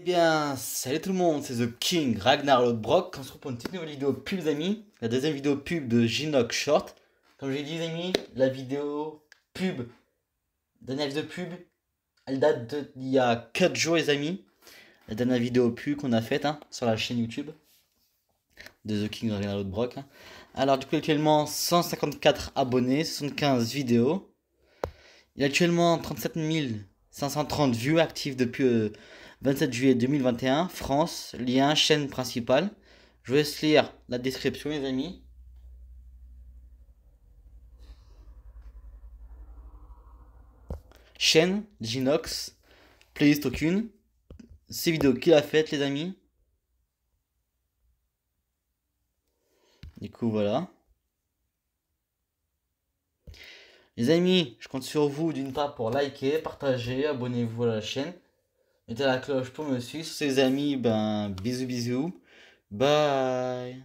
Eh bien, salut tout le monde, c'est The King Ragnar Lodbrok. On se retrouve pour une petite nouvelle vidéo pub, les amis. La deuxième vidéo pub de Ginoc Short. Comme j'ai dit, les amis, la vidéo pub, dernière de pub, elle date d'il y a 4 jours, les amis. La dernière vidéo pub qu'on a faite hein, sur la chaîne YouTube de The King Ragnar Lodbrok. Hein. Alors, du coup, actuellement 154 abonnés, 75 vidéos. Il y a actuellement 37 530 vues actives depuis. Euh, 27 juillet 2021, France, lien, chaîne principale. Je vais lire la description, les amis. Chaîne, Ginox, playlist aucune. Ces vidéos qui a faites, les amis. Du coup, voilà. Les amis, je compte sur vous d'une part pour liker, partager, abonnez-vous à la chaîne. Mettez la cloche pour me suivre. ses amis, ben, bisous bisous. Bye.